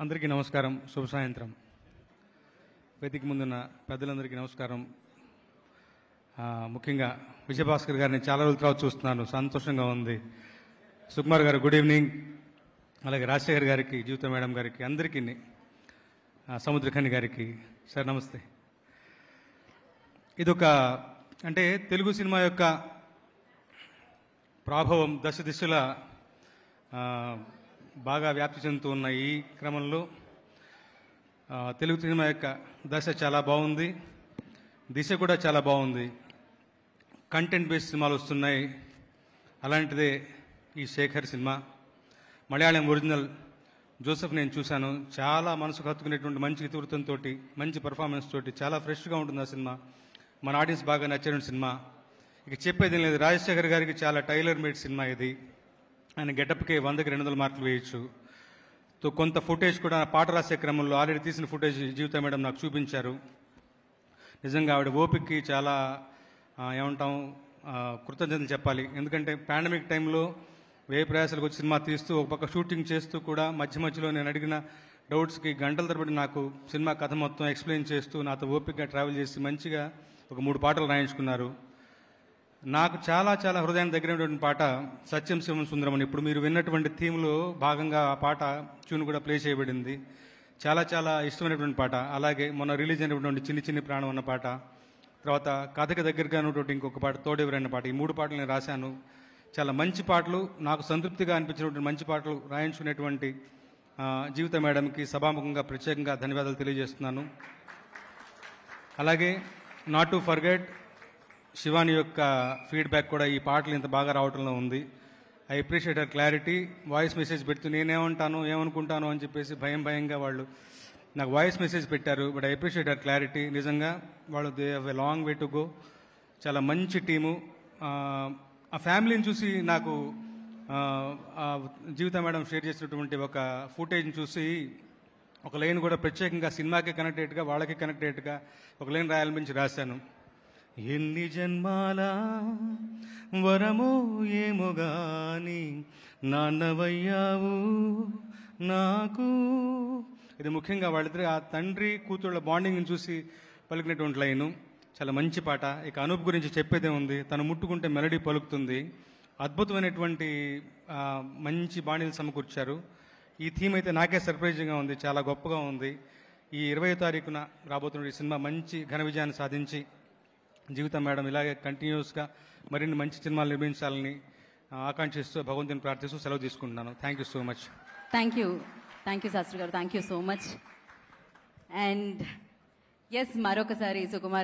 అందరికీ నమస్కారం శుభ సాయంత్రం వేదిక ముందున్న పెద్దలందరికీ నమస్కారం ముఖ్యంగా విజయభాస్కర్ గారిని చాలా రోజుల తర్వాత చూస్తున్నాను సంతోషంగా ఉంది సుకుమార్ గారు గుడ్ ఈవినింగ్ అలాగే రాజశేఖర్ గారికి జీవిత మేడం గారికి అందరికీ సముద్రఖండి గారికి సార్ నమస్తే ఇదొక అంటే తెలుగు సినిమా యొక్క ప్రాభవం దశ దిశల బాగా వ్యాప్తి చెందుతూ ఉన్న ఈ క్రమంలో తెలుగు సినిమా యొక్క దశ చాలా బాగుంది దిశ కూడా చాలా బాగుంది కంటెంట్ బేస్డ్ సినిమాలు వస్తున్నాయి అలాంటిదే ఈ శేఖర్ సినిమా మలయాళం ఒరిజినల్ జోసెఫ్ నేను చూశాను చాలా మనసుకు హత్తుకునేటువంటి మంచి ఇతివృత్తంతో మంచి పర్ఫార్మెన్స్ తోటి చాలా ఫ్రెష్గా ఉంటుంది ఆ సినిమా మన ఆడియన్స్ బాగా నచ్చిన సినిమా ఇక చెప్పేది లేదు రాజశేఖర్ గారికి చాలా టైలర్ మేడ్ సినిమా ఇది ఆయన గెటప్కి వందకి రెండు వందల మార్కులు వేయచ్చు తో కొంత ఫుటేజ్ కూడా పాట రాసే క్రమంలో ఆల్రెడీ తీసిన ఫుటేజ్ జీవిత మేడం నాకు చూపించారు నిజంగా ఆవిడ ఓపికకి చాలా ఏమంటాం కృతజ్ఞతలు చెప్పాలి ఎందుకంటే పాండమిక్ టైంలో వేయ ప్రయాసాలకు వచ్చి సినిమా తీస్తూ ఒక పక్క షూటింగ్ చేస్తూ కూడా మధ్య మధ్యలో నేను అడిగిన డౌట్స్కి గంటల తరబడి నాకు సినిమా కథ మొత్తం ఎక్స్ప్లెయిన్ చేస్తూ నాతో ఓపికగా ట్రావెల్ చేసి మంచిగా ఒక మూడు పాటలు రాయించుకున్నారు నాకు చాలా చాలా హృదయం దగ్గరైనటువంటి పాట సత్యం శివం సుందరం ఇప్పుడు మీరు విన్నటువంటి థీమ్లో భాగంగా ఆ పాట చూను కూడా ప్లే చేయబడింది చాలా చాలా ఇష్టమైనటువంటి పాట అలాగే మొన్న రిలీజ్ అయినటువంటి చిన్ని చిన్ని ప్రాణం అన్న పాట తర్వాత కథకి దగ్గరగా ఉన్నటువంటి ఇంకొక పాట తోడెవరైన పాట ఈ మూడు పాటలు నేను రాశాను చాలా మంచి పాటలు నాకు సంతృప్తిగా అనిపించినటువంటి మంచి పాటలు రాయించుకునేటువంటి జీవిత మేడంకి సభాముఖంగా ప్రత్యేకంగా ధన్యవాదాలు తెలియజేస్తున్నాను అలాగే నాట్ టు ఫర్గెట్ శివాని యొక్క ఫీడ్బ్యాక్ కూడా ఈ పాటలు ఇంత బాగా రావడంలో ఉంది I appreciate your clarity voice message పెడుతూ నేనేమంటాను ఏమనుకుంటాను అని చెప్పేసి భయం భయంగా వాళ్ళు నాకు వాయిస్ మెసేజ్ పెట్టారు but I appreciate your clarity నిజంగా వాళ్ళు they have a long way to go చాలా మంచి టీము ఆ ఫ్యామిలీని చూసి నాకు జీవిత మేడం షేర్ చేసినటువంటి ఒక ఫుటేజ్ని చూసి ఒక లైన్ కూడా ప్రత్యేకంగా సినిమాకి కనెక్టేట్గా వాళ్ళకి కనెక్టేట్గా ఒక లైన్ రాయాలనిపించి రాశాను ఎన్ని జన్మాల వరమో ఏమో గాని నాన్నవయ్యావు నాకు ఇది ముఖ్యంగా వాళ్ళిద్దరు ఆ తండ్రి కూతుళ్ళ బాండింగ్ని చూసి పలికినటువంటి లైను చాలా మంచి పాట ఇక అనూప్ గురించి చెప్పేదే ఉంది తను ముట్టుకుంటే మెలడీ పలుకుతుంది అద్భుతమైనటువంటి మంచి బాణీలు సమకూర్చారు ఈ థీమ్ అయితే నాకే సర్ప్రైజింగ్గా ఉంది చాలా గొప్పగా ఉంది ఈ ఇరవై తారీఖున రాబోతున్న ఈ సినిమా మంచి ఘన విజయాన్ని సాధించి జీవితం మేడం ఇలాగే కంటిన్యూస్గా మరిన్ని మంచి సినిమాలు నిర్మించాలని ఆకాంక్షిస్తూ భగవంతుని ప్రార్థిస్తూ సెలవు తీసుకుంటున్నాను thank you so much thank you thank you Shastri గారు thank you so much and ఎస్ మరొకసారి సుకుమార్